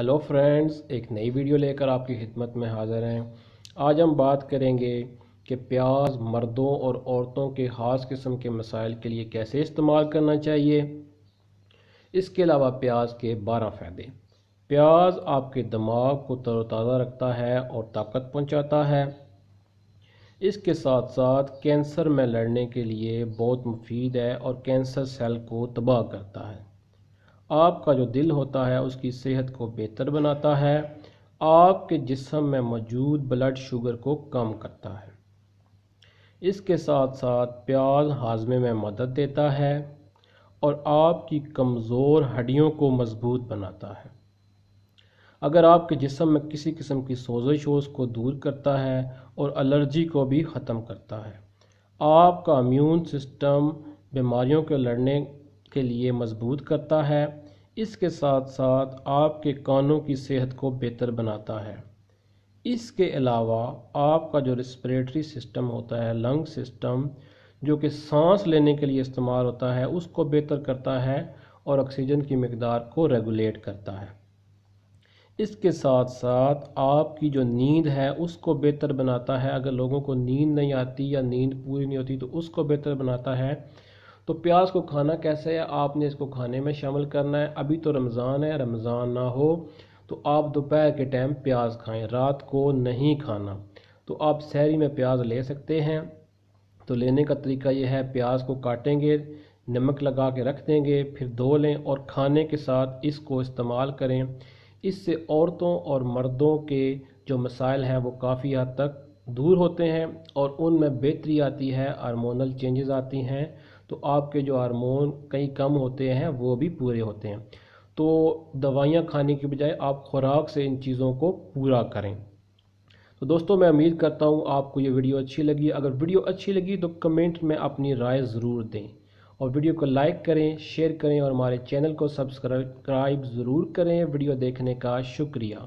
hello friends एक नई video लेकर आपकी खिदमत में हाज़िर हैं आज हम बात करेंगे कि प्याज मर्दों और औरतों के ख़ास किस्म के मसाइल के लिए कैसे इस्तेमाल करना चाहिए इसके अलावा प्याज के बारह फ़ायदे प्याज आपके दिमाग को तरोताज़ा रखता है और ताकत पहुंचाता है इसके साथ साथ कैंसर में लड़ने के लिए बहुत मुफीद है और कैंसर सेल को तबाह करता है आपका जो दिल होता है उसकी सेहत को बेहतर बनाता है आपके जिसम में मौजूद ब्लड शुगर को कम करता है इसके साथ साथ प्याज हाजमे में मदद देता है और आपकी कमज़ोर हड्डियों को मजबूत बनाता है अगर आपके जिसम में किसी किस्म की सोजिश हो को दूर करता है और एलर्जी को भी ख़त्म करता है आपका इम्यून सिस्टम बीमारियों के लड़ने के लिए मजबूत करता है इसके साथ साथ आपके कानों की सेहत को बेहतर बनाता है इसके अलावा आपका जो रेस्परेटरी सिस्टम होता है लंग सिस्टम जो कि सांस लेने के लिए इस्तेमाल होता है उसको बेहतर करता है और ऑक्सीजन की मकदार को रेगुलेट करता है इसके साथ साथ आपकी जो नींद है उसको बेहतर बनाता है अगर लोगों को नींद नहीं आती या नींद पूरी नहीं होती तो उसको बेहतर बनाता है तो प्याज को खाना कैसे है आपने इसको खाने में शामिल करना है अभी तो रमज़ान है रमज़ान ना हो तो आप दोपहर के टाइम प्याज खाएं रात को नहीं खाना तो आप सहरी में प्याज ले सकते हैं तो लेने का तरीका यह है प्याज को काटेंगे नमक लगा के रख देंगे फिर धो लें और खाने के साथ इसको इस्तेमाल करें इससे औरतों और मर्दों के जो मसाइल हैं वो काफ़ी हद तक दूर होते हैं और उनमें बेहतरी आती है हार्मोनल चेंजेस आती हैं तो आपके जो हार्मोन कहीं कम होते हैं वो भी पूरे होते हैं तो दवाइयाँ खाने के बजाय आप खुराक से इन चीज़ों को पूरा करें तो दोस्तों मैं उम्मीद करता हूँ आपको ये वीडियो अच्छी लगी अगर वीडियो अच्छी लगी तो कमेंट में अपनी राय ज़रूर दें और वीडियो को लाइक करें शेयर करें और हमारे चैनल को सब्सक्राइब ज़रूर करें वीडियो देखने का शुक्रिया